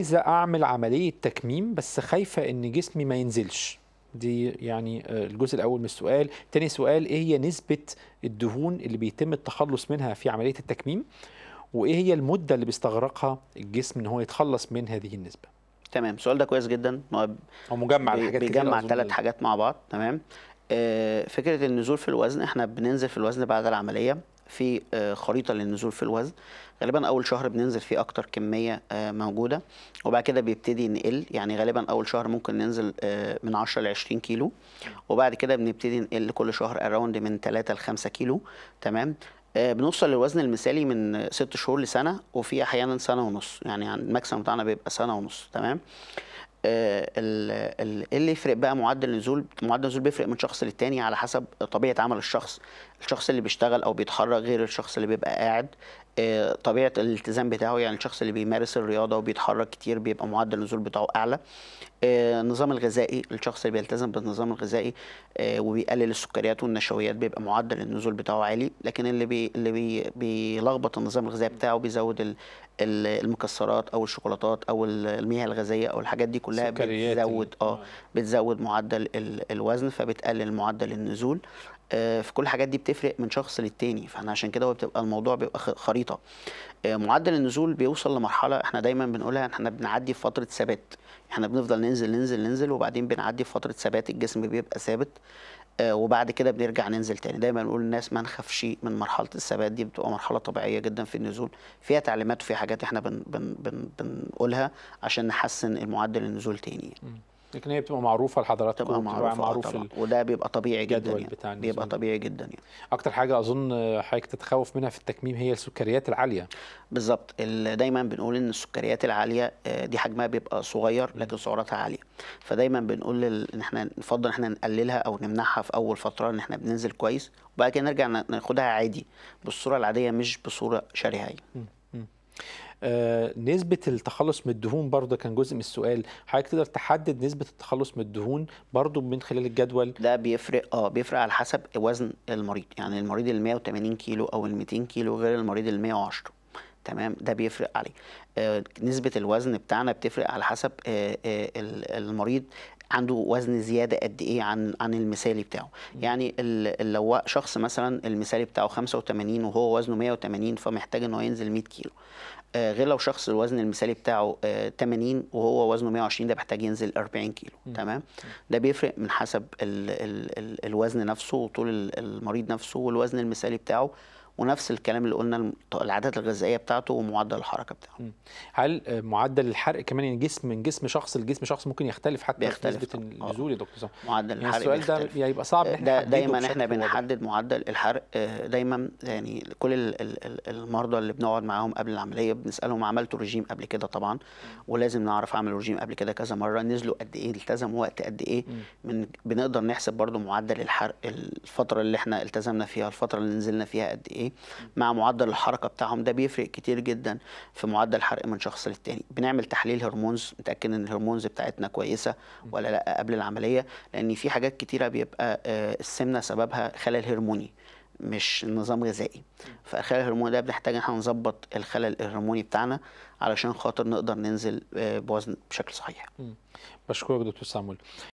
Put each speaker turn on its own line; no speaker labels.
عايزه اعمل عمليه تكميم بس خايفه ان جسمي ما ينزلش دي يعني آه، الجزء الاول من السؤال تاني سؤال ايه هي نسبه الدهون اللي بيتم التخلص منها في عمليه التكميم وايه هي المده اللي بيستغرقها الجسم ان هو يتخلص من
هذه النسبه تمام السؤال ده كويس جدا هو هو مجمع الحاجات بيجمع ثلاث حاجات مع بعض تمام آه، فكره النزول في الوزن احنا بننزل في الوزن بعد العمليه في آه، خريطه للنزول في الوزن غالبا اول شهر بننزل فيه اكتر كميه آه، موجوده وبعد كده بيبتدي نقل يعني غالبا اول شهر ممكن ننزل آه، من 10 ل 20 كيلو وبعد كده بنبتدي نقل كل شهر اراوند من 3 ل 5 كيلو تمام بنوصل للوزن المثالي من ست شهور لسنه وفي احيانا سنه ونص يعني الماكسيمم بتاعنا بيبقى سنه ونص تمام آه، إيه اللي يفرق بقى معدل النزول معدل النزول بيفرق من شخص للتاني على حسب طبيعه عمل الشخص الشخص اللي بيشتغل او بيتحرك غير الشخص اللي بيبقى قاعد آه، طبيعه الالتزام بتاعه يعني الشخص اللي بيمارس الرياضه وبيتحرك كتير بيبقى معدل النزول بتاعه اعلى النظام آه، الغذائي الشخص اللي بيلتزم بالنظام الغذائي آه، وبيقلل السكريات والنشويات بيبقى معدل النزول بتاعه عالي لكن اللي بي اللي بي بيلخبط النظام الغذائي بتاعه بيزود المكسرات او الشوكولاتات او المياه الغازيه او الحاجات دي كلها بتزود اه بتزود معدل الوزن فبتقلل معدل النزول في كل الحاجات دي بتفرق من شخص للتاني فاحنا عشان كده هو بتبقى الموضوع بيبقى خريطه بسيطه آه، معدل النزول بيوصل لمرحله احنا دايما بنقولها احنا بنعدي في فتره ثبات احنا بنفضل ننزل ننزل ننزل وبعدين بنعدي في فتره ثبات الجسم بيبقى ثابت آه، وبعد كده بنرجع ننزل تاني دايما نقول للناس ما نخافش من مرحله الثبات دي بتبقى مرحله طبيعيه جدا في النزول فيها تعليمات وفيها حاجات احنا بن بن بن بنقولها عشان نحسن المعدل النزول تاني يعني.
لكن هي بتبقى معروفه لحضراتكم بتبقى معروفه آه معروفة طبعا. وده بيبقى طبيعي جدا يعني. بيبقى طبيعي جدا يعني اكتر حاجه اظن حضرتك تتخوف منها
في التكميم هي السكريات العاليه بالظبط دايما بنقول ان السكريات العاليه آه، دي حجمها بيبقى صغير لكن سعراتها عاليه فدايما بنقول ان احنا نفضل ان احنا نقللها او نمنعها في اول فتره ان احنا بننزل كويس وبعد كده نرجع ناخدها عادي بالصوره العاديه مش بصوره شرهيه
آه، نسبه التخلص من الدهون برضه كان جزء من السؤال حضرتك تقدر تحدد نسبه التخلص من الدهون برضه من خلال الجدول
ده بيفرق اه بيفرق على حسب وزن المريض يعني المريض ال 180 كيلو او ال 200 كيلو غير المريض ال 110 تمام ده بيفرق عليه آه، نسبة الوزن بتاعنا بتفرق على حسب آه، المريض عنده وزن زياده قد ايه عن عن المثالي بتاعه يعني لو شخص مثلا المثالي بتاعه 85 وهو وزنه 180 فمحتاج ان هو ينزل 100 كيلو آه، غير لو شخص الوزن المثالي بتاعه 80 آه، وهو وزنه 120 ده محتاج ينزل 40 كيلو تمام ده بيفرق من حسب الـ الـ الوزن نفسه وطول المريض نفسه والوزن المثالي بتاعه ونفس الكلام اللي قلنا العادات الغذائيه بتاعته ومعدل الحركه بتاعه
هل آه، معدل الحرق كمان يعني جسم من جسم شخص لجسم شخص ممكن يختلف حتى بيختلف في نسبه النزول يا دكتور صح
آه، معدل يعني الحرق السؤال بيختلف. يعني ده هيبقى صعب احنا دايما احنا بنحدد معدل الحرق آه، دايما يعني كل المرضى اللي بنقعد معاهم قبل العمليه بنسالهم عملتوا رجيم قبل كده طبعا ولازم نعرف عملوا رجيم قبل كده كذا مره نزلوا قد ايه التزموا وقت قد ايه من بنقدر نحسب برضو معدل الحرق الفتره اللي احنا التزمنا فيها الفتره اللي نزلنا فيها قد ايه مع معدل الحركه بتاعهم ده بيفرق كتير جدا في معدل حرق من شخص للتاني بنعمل تحليل هرمونز متاكد ان الهرمونز بتاعتنا كويسه ولا لا قبل العمليه لان في حاجات كتيره بيبقى آه، السمنه سببها خلل هرموني مش نظام غذائي فالخلل الهرموني ده بنحتاج ان احنا نظبط الخلل الهرموني بتاعنا علشان خاطر نقدر ننزل آه، بوزن بشكل صحيح بشكرك دكتور سامول